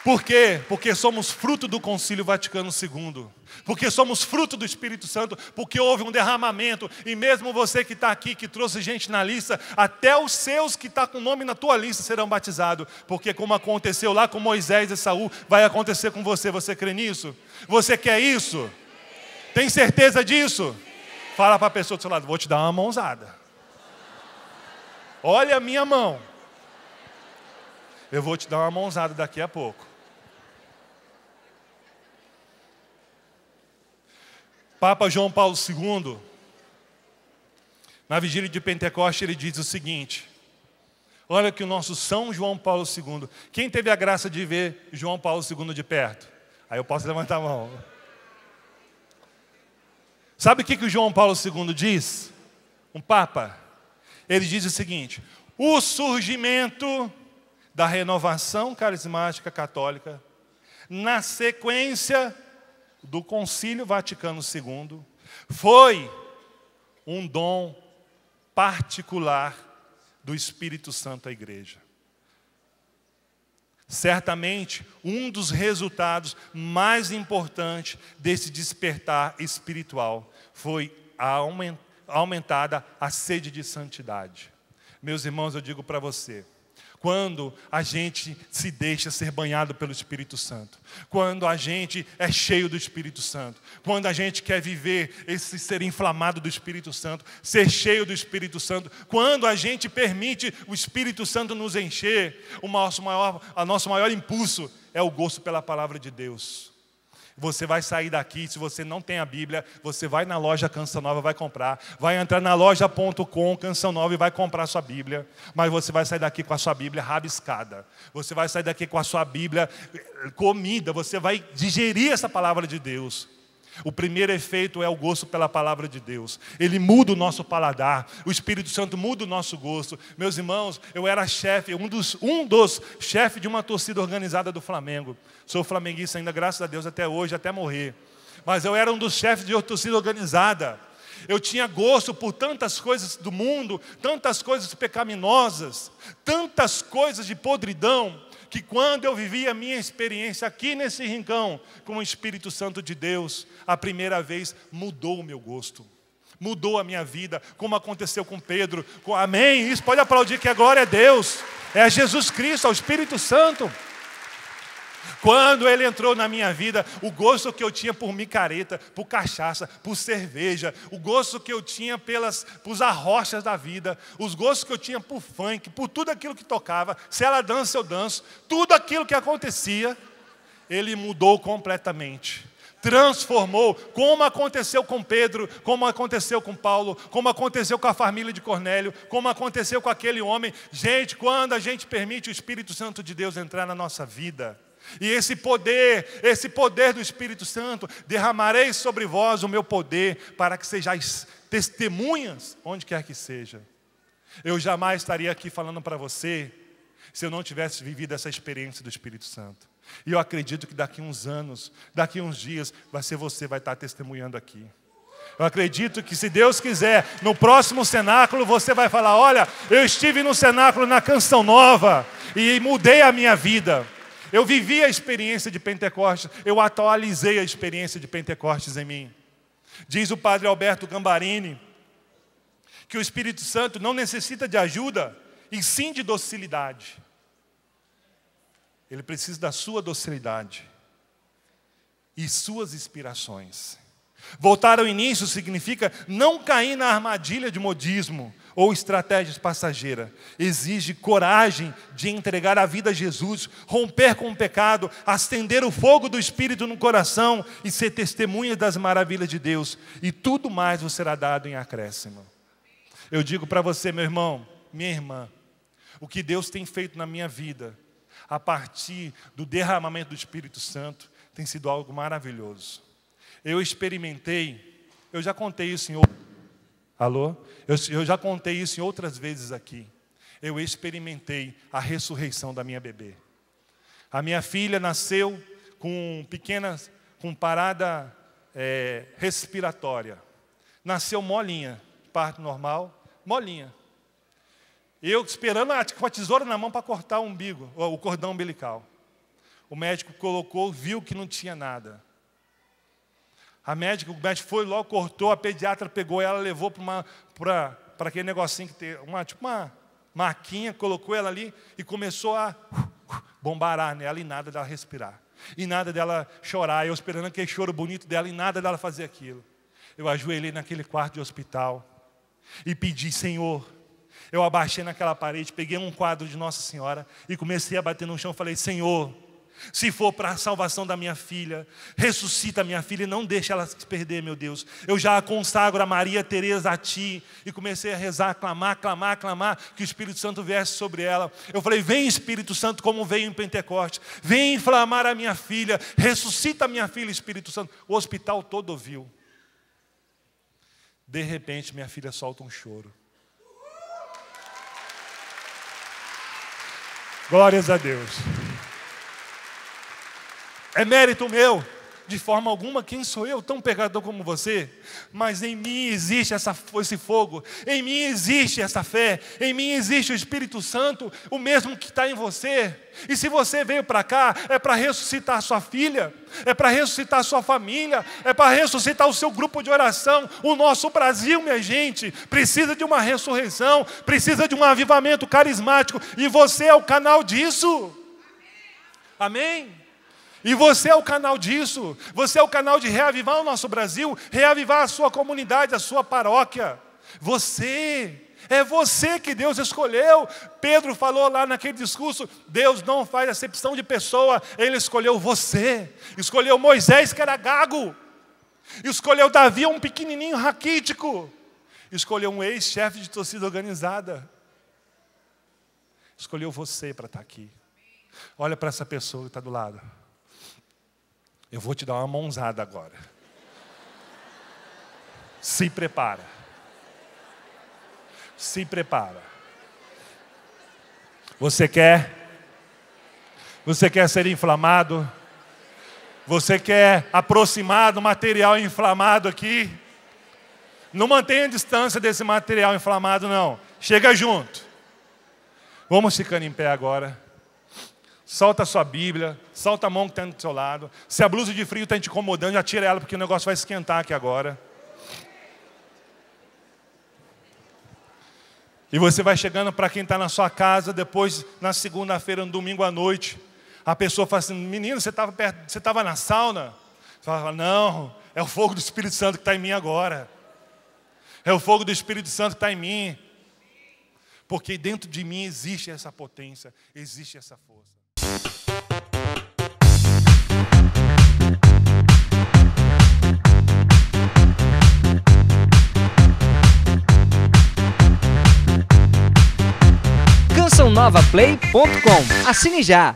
Por quê? Porque somos fruto do Concílio Vaticano II. Porque somos fruto do Espírito Santo, porque houve um derramamento, e mesmo você que está aqui, que trouxe gente na lista, até os seus que estão tá com nome na tua lista serão batizados. Porque como aconteceu lá com Moisés e Saul, vai acontecer com você. Você crê nisso? Você quer isso? Tem certeza disso? Fala para a pessoa do seu lado, vou te dar uma mãozada. Olha a minha mão. Eu vou te dar uma mãozada daqui a pouco. Papa João Paulo II, na vigília de Pentecoste, ele diz o seguinte: Olha que o nosso São João Paulo II. Quem teve a graça de ver João Paulo II de perto? Aí eu posso levantar a mão. Sabe o que, que o João Paulo II diz? Um Papa. Ele diz o seguinte: o surgimento da renovação carismática católica, na sequência do Concílio Vaticano II, foi um dom particular do Espírito Santo à Igreja. Certamente, um dos resultados mais importantes desse despertar espiritual foi a aumentada a sede de santidade. Meus irmãos, eu digo para você, quando a gente se deixa ser banhado pelo Espírito Santo, quando a gente é cheio do Espírito Santo, quando a gente quer viver esse ser inflamado do Espírito Santo, ser cheio do Espírito Santo, quando a gente permite o Espírito Santo nos encher, o nosso maior, o nosso maior impulso é o gosto pela palavra de Deus. Você vai sair daqui, se você não tem a Bíblia, você vai na loja Canção Nova, vai comprar. Vai entrar na loja.com, Canção Nova, e vai comprar sua Bíblia. Mas você vai sair daqui com a sua Bíblia rabiscada. Você vai sair daqui com a sua Bíblia eh, comida. Você vai digerir essa palavra de Deus. O primeiro efeito é o gosto pela palavra de Deus. Ele muda o nosso paladar. O Espírito Santo muda o nosso gosto. Meus irmãos, eu era chefe, um dos, um dos chefes de uma torcida organizada do Flamengo. Sou flamenguista ainda, graças a Deus, até hoje, até morrer. Mas eu era um dos chefes de uma torcida organizada. Eu tinha gosto por tantas coisas do mundo, tantas coisas pecaminosas, tantas coisas de podridão que quando eu vivi a minha experiência aqui nesse rincão com o Espírito Santo de Deus, a primeira vez mudou o meu gosto, mudou a minha vida, como aconteceu com Pedro. Com, amém? Isso pode aplaudir que a glória é Deus, é Jesus Cristo, é o Espírito Santo. Quando ele entrou na minha vida, o gosto que eu tinha por micareta, por cachaça, por cerveja, o gosto que eu tinha pelas pros arrochas da vida, os gostos que eu tinha por funk, por tudo aquilo que tocava, se ela dança, eu danço, tudo aquilo que acontecia, ele mudou completamente transformou, como aconteceu com Pedro, como aconteceu com Paulo, como aconteceu com a família de Cornélio, como aconteceu com aquele homem. Gente, quando a gente permite o Espírito Santo de Deus entrar na nossa vida, e esse poder, esse poder do Espírito Santo, derramarei sobre vós o meu poder, para que sejais testemunhas onde quer que seja. Eu jamais estaria aqui falando para você se eu não tivesse vivido essa experiência do Espírito Santo. E eu acredito que daqui uns anos, daqui uns dias, vai ser você vai estar testemunhando aqui. Eu acredito que, se Deus quiser, no próximo cenáculo você vai falar: Olha, eu estive no cenáculo na Canção Nova e mudei a minha vida. Eu vivi a experiência de Pentecostes, eu atualizei a experiência de Pentecostes em mim. Diz o padre Alberto Gambarini que o Espírito Santo não necessita de ajuda, e sim de docilidade. Ele precisa da sua docilidade e suas inspirações. Voltar ao início significa não cair na armadilha de modismo, ou estratégias passageiras. Exige coragem de entregar a vida a Jesus, romper com o pecado, acender o fogo do Espírito no coração e ser testemunha das maravilhas de Deus. E tudo mais vos será dado em acréscimo. Eu digo para você, meu irmão, minha irmã, o que Deus tem feito na minha vida, a partir do derramamento do Espírito Santo, tem sido algo maravilhoso. Eu experimentei, eu já contei isso em outro Alô? Eu, eu já contei isso em outras vezes aqui. Eu experimentei a ressurreição da minha bebê. A minha filha nasceu com pequenas, com parada é, respiratória. Nasceu molinha, parto normal, molinha. Eu esperando a, com a tesoura na mão para cortar o umbigo, o cordão umbilical. O médico colocou, viu que não tinha nada. A médica, o médico foi logo, cortou, a pediatra pegou ela, levou para aquele negocinho que tem, uma, tipo uma maquinha, colocou ela ali e começou a bombarar nela e nada dela respirar. E nada dela chorar, eu esperando aquele choro bonito dela e nada dela fazer aquilo. Eu ajoelhei naquele quarto de hospital e pedi, Senhor, eu abaixei naquela parede, peguei um quadro de Nossa Senhora e comecei a bater no chão. Falei, Senhor, se for para a salvação da minha filha, ressuscita a minha filha e não deixe ela se perder, meu Deus. Eu já a consagro a Maria Teresa a ti e comecei a rezar, a clamar, a clamar, a clamar que o Espírito Santo viesse sobre ela. Eu falei: "Vem Espírito Santo, como veio em Pentecoste. Vem inflamar a minha filha, ressuscita a minha filha, Espírito Santo". O hospital todo ouviu. De repente, minha filha solta um choro. Glórias a Deus é mérito meu. De forma alguma, quem sou eu, tão pecador como você? Mas em mim existe essa, esse fogo, em mim existe essa fé, em mim existe o Espírito Santo, o mesmo que está em você. E se você veio para cá, é para ressuscitar sua filha, é para ressuscitar sua família, é para ressuscitar o seu grupo de oração. O nosso Brasil, minha gente, precisa de uma ressurreição, precisa de um avivamento carismático, e você é o canal disso. Amém? E você é o canal disso. Você é o canal de reavivar o nosso Brasil, reavivar a sua comunidade, a sua paróquia. Você. É você que Deus escolheu. Pedro falou lá naquele discurso: Deus não faz acepção de pessoa, Ele escolheu você. Escolheu Moisés, que era gago. Escolheu Davi, um pequenininho raquítico. Escolheu um ex-chefe de torcida organizada. Escolheu você para estar tá aqui. Olha para essa pessoa que está do lado. Eu vou te dar uma mãozada agora. Se prepara. Se prepara. Você quer? Você quer ser inflamado? Você quer aproximar do material inflamado aqui? Não mantenha a distância desse material inflamado, não. Chega junto. Vamos ficando em pé agora. Solta a sua Bíblia, solta a mão que está do seu lado. Se a blusa de frio está te incomodando, já tira ela, porque o negócio vai esquentar aqui agora. E você vai chegando para quem está na sua casa, depois, na segunda-feira, no domingo à noite. A pessoa fala assim: Menino, você estava você na sauna? Você fala: Não, é o fogo do Espírito Santo que está em mim agora. É o fogo do Espírito Santo que está em mim. Porque dentro de mim existe essa potência, existe essa força cançãonovaplay.com. Assine já!